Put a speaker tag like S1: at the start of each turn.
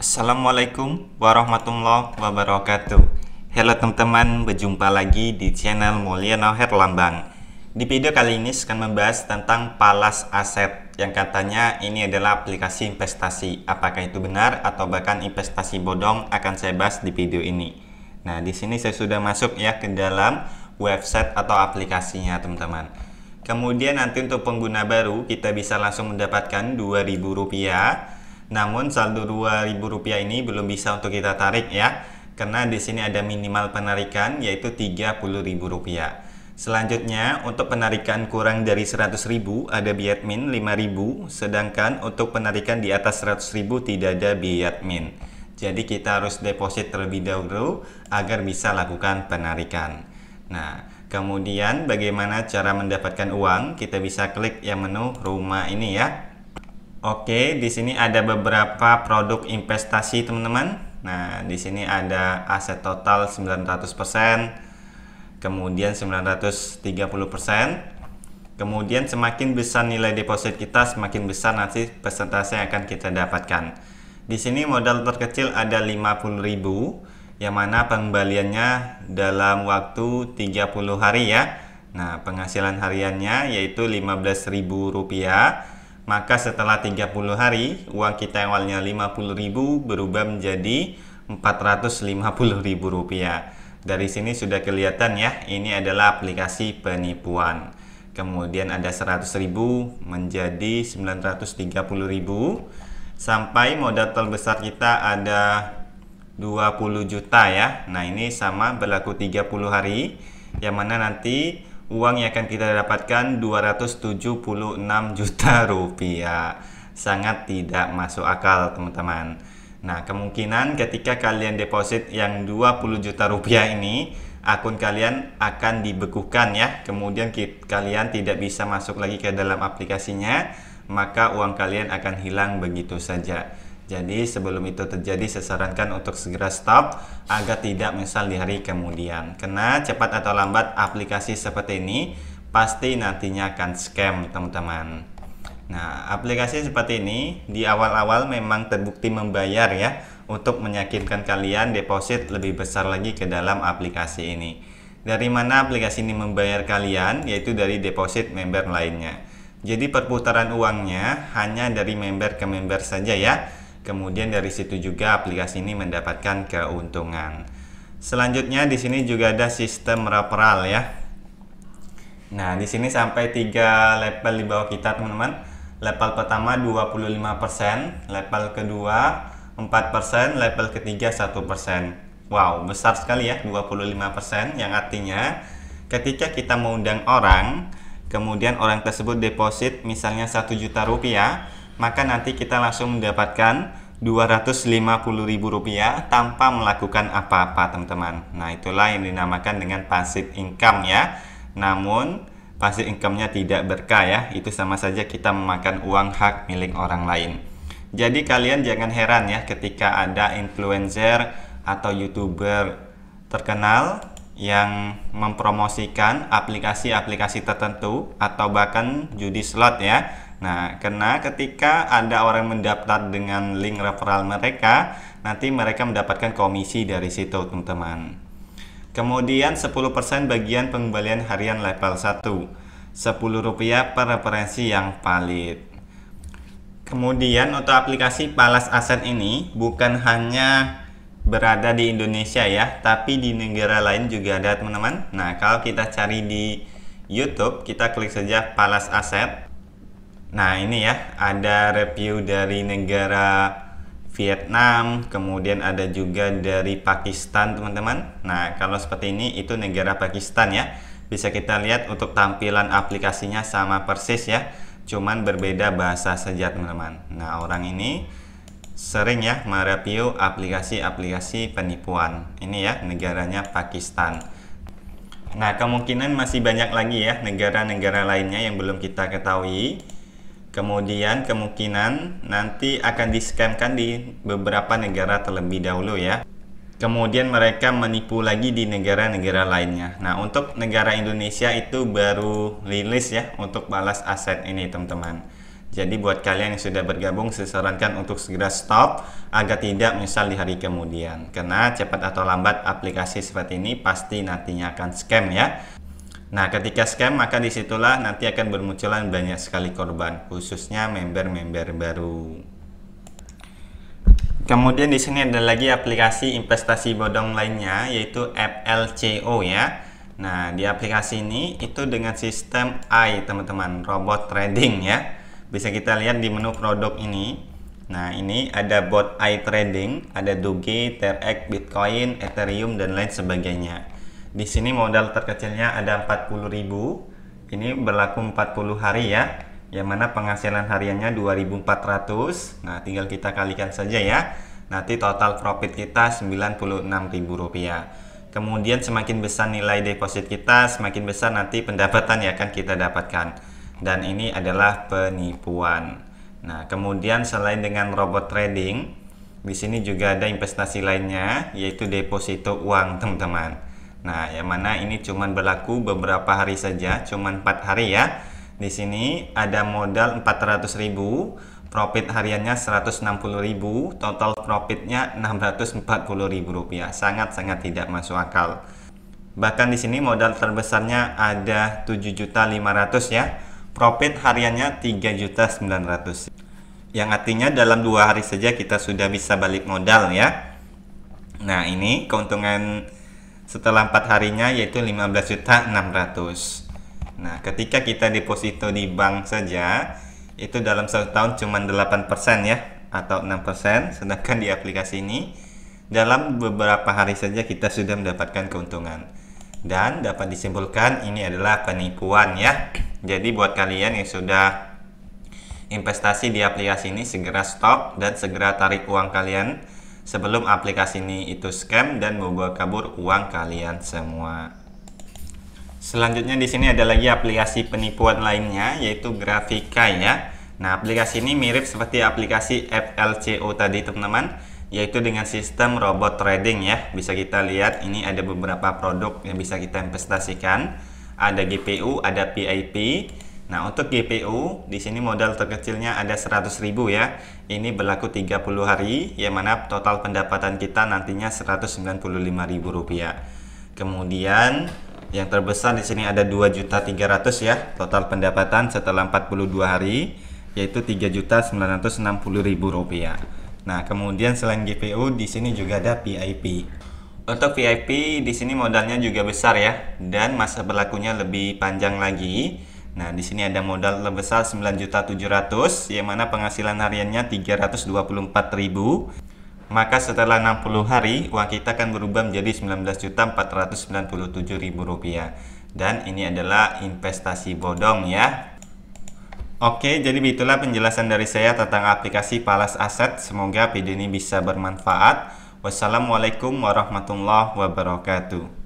S1: Assalamualaikum warahmatullahi wabarakatuh Halo teman-teman, berjumpa lagi di channel Mulyana Herlambang Di video kali ini saya akan membahas tentang Palas Aset Yang katanya ini adalah aplikasi investasi Apakah itu benar atau bahkan investasi bodong akan saya bahas di video ini Nah di sini saya sudah masuk ya ke dalam website atau aplikasinya teman-teman Kemudian nanti untuk pengguna baru kita bisa langsung mendapatkan Rp2.000 namun saldo Rp2.000 ini belum bisa untuk kita tarik ya, karena di sini ada minimal penarikan yaitu Rp30.000. Selanjutnya, untuk penarikan kurang dari 100.000 ada biaya admin 5.000, sedangkan untuk penarikan di atas 100.000 tidak ada biaya admin. Jadi kita harus deposit terlebih dahulu agar bisa lakukan penarikan. Nah, kemudian bagaimana cara mendapatkan uang? Kita bisa klik yang menu rumah ini ya. Oke, di sini ada beberapa produk investasi teman-teman. Nah, di sini ada aset total 900%, kemudian 930%. Kemudian semakin besar nilai deposit kita, semakin besar nanti persentase yang akan kita dapatkan. Di sini modal terkecil ada 50.000 yang mana pengembaliannya dalam waktu 30 hari ya. Nah, penghasilan hariannya yaitu rp rupiah. Maka setelah 30 hari, uang kita yang awalnya ribu berubah menjadi ribu rupiah. Dari sini sudah kelihatan ya, ini adalah aplikasi penipuan. Kemudian ada ribu menjadi ribu sampai modal terbesar kita ada 20 juta ya. Nah, ini sama berlaku 30 hari yang mana nanti uang yang akan kita dapatkan 276 juta rupiah sangat tidak masuk akal teman-teman nah kemungkinan ketika kalian deposit yang 20 juta rupiah ini akun kalian akan dibekukan ya kemudian kalian tidak bisa masuk lagi ke dalam aplikasinya maka uang kalian akan hilang begitu saja jadi sebelum itu terjadi saya sarankan untuk segera stop agar tidak menyesal di hari kemudian. Karena cepat atau lambat aplikasi seperti ini pasti nantinya akan scam teman-teman. Nah, aplikasi seperti ini di awal-awal memang terbukti membayar ya untuk meyakinkan kalian deposit lebih besar lagi ke dalam aplikasi ini. Dari mana aplikasi ini membayar kalian? Yaitu dari deposit member lainnya. Jadi perputaran uangnya hanya dari member ke member saja ya Kemudian dari situ juga aplikasi ini mendapatkan keuntungan. Selanjutnya di sini juga ada sistem referral ya. Nah, di sini sampai 3 level di bawah kita, teman-teman. Level pertama 25%, level kedua 4%, level ketiga 1%. Wow, besar sekali ya 25% yang artinya ketika kita mengundang orang, kemudian orang tersebut deposit misalnya 1 juta rupiah, maka nanti kita langsung mendapatkan Rp250.000 tanpa melakukan apa-apa teman-teman. Nah itulah yang dinamakan dengan passive income ya. Namun passive income-nya tidak berkah ya. Itu sama saja kita memakan uang hak milik orang lain. Jadi kalian jangan heran ya ketika ada influencer atau youtuber terkenal yang mempromosikan aplikasi-aplikasi tertentu atau bahkan judi slot ya. Nah, karena ketika ada orang mendaftar dengan link referral mereka, nanti mereka mendapatkan komisi dari situ, teman-teman. Kemudian 10% bagian pengembalian harian level 1, Rp10 per referensi yang valid. Kemudian untuk aplikasi Palas Aset ini bukan hanya berada di Indonesia ya, tapi di negara lain juga ada teman-teman. Nah, kalau kita cari di YouTube, kita klik saja Palas Aset. Nah, ini ya, ada review dari negara Vietnam, kemudian ada juga dari Pakistan, teman-teman. Nah, kalau seperti ini itu negara Pakistan ya. Bisa kita lihat untuk tampilan aplikasinya sama persis ya, cuman berbeda bahasa saja, teman-teman. Nah, orang ini sering ya mereview aplikasi-aplikasi penipuan. Ini ya negaranya Pakistan. Nah, kemungkinan masih banyak lagi ya negara-negara lainnya yang belum kita ketahui. Kemudian kemungkinan nanti akan diskemkan di beberapa negara terlebih dahulu ya. Kemudian mereka menipu lagi di negara-negara lainnya. Nah, untuk negara Indonesia itu baru rilis ya untuk balas aset ini, teman-teman. Jadi buat kalian yang sudah bergabung, saya sarankan untuk segera stop agar tidak menyesal di hari kemudian. Karena cepat atau lambat aplikasi seperti ini pasti nantinya akan scam ya. Nah, ketika scam maka disitulah nanti akan bermunculan banyak sekali korban, khususnya member-member baru. Kemudian di sini ada lagi aplikasi investasi bodong lainnya yaitu FLCO ya. Nah, di aplikasi ini itu dengan sistem AI, teman-teman, robot trading ya bisa kita lihat di menu produk ini nah ini ada bot i trading ada doge terex bitcoin ethereum dan lain sebagainya di sini modal terkecilnya ada 40.000 ini berlaku 40 hari ya yang mana penghasilan hariannya 2400 nah tinggal kita kalikan saja ya nanti total profit kita 96.000 rupiah kemudian semakin besar nilai deposit kita semakin besar nanti pendapatan yang akan kita dapatkan dan ini adalah penipuan. Nah, kemudian selain dengan robot trading, di sini juga ada investasi lainnya yaitu deposito uang, teman-teman. Nah, yang mana ini cuma berlaku beberapa hari saja, cuma 4 hari ya. Di sini ada modal 400.000, profit hariannya 160.000, total profitnya 640.000 rupiah. Sangat-sangat tidak masuk akal. Bahkan di sini modal terbesarnya ada 7.500 ya Profit hariannya juta ratus, Yang artinya dalam dua hari saja kita sudah bisa balik modal ya. Nah, ini keuntungan setelah empat harinya yaitu juta ratus. Nah, ketika kita deposito di bank saja itu dalam satu tahun cuma 8% ya atau 6% sedangkan di aplikasi ini dalam beberapa hari saja kita sudah mendapatkan keuntungan dan dapat disimpulkan ini adalah penipuan ya. Jadi buat kalian yang sudah investasi di aplikasi ini segera stop dan segera tarik uang kalian sebelum aplikasi ini itu scam dan membawa kabur uang kalian semua. Selanjutnya di sini ada lagi aplikasi penipuan lainnya yaitu Grafika ya. Nah, aplikasi ini mirip seperti aplikasi FLCO tadi teman-teman yaitu dengan sistem robot trading ya. Bisa kita lihat ini ada beberapa produk yang bisa kita investasikan. Ada GPU, ada PIP. Nah, untuk GPU di sini modal terkecilnya ada 100.000 ya. Ini berlaku 30 hari yang mana total pendapatan kita nantinya rp rupiah. Kemudian yang terbesar di sini ada juta 2.300 ya total pendapatan setelah 42 hari yaitu juta rp rupiah. Nah, kemudian selain GPU di sini juga ada VIP. Untuk VIP di sini modalnya juga besar ya dan masa berlakunya lebih panjang lagi. Nah, di sini ada modal terbesar 9.700 yang mana penghasilan hariannya 324.000. Maka setelah 60 hari uang kita akan berubah menjadi Rp19.497.000. Dan ini adalah investasi bodong ya. Oke, jadi itulah penjelasan dari saya tentang aplikasi Palas Aset. Semoga video ini bisa bermanfaat. Wassalamualaikum warahmatullahi wabarakatuh.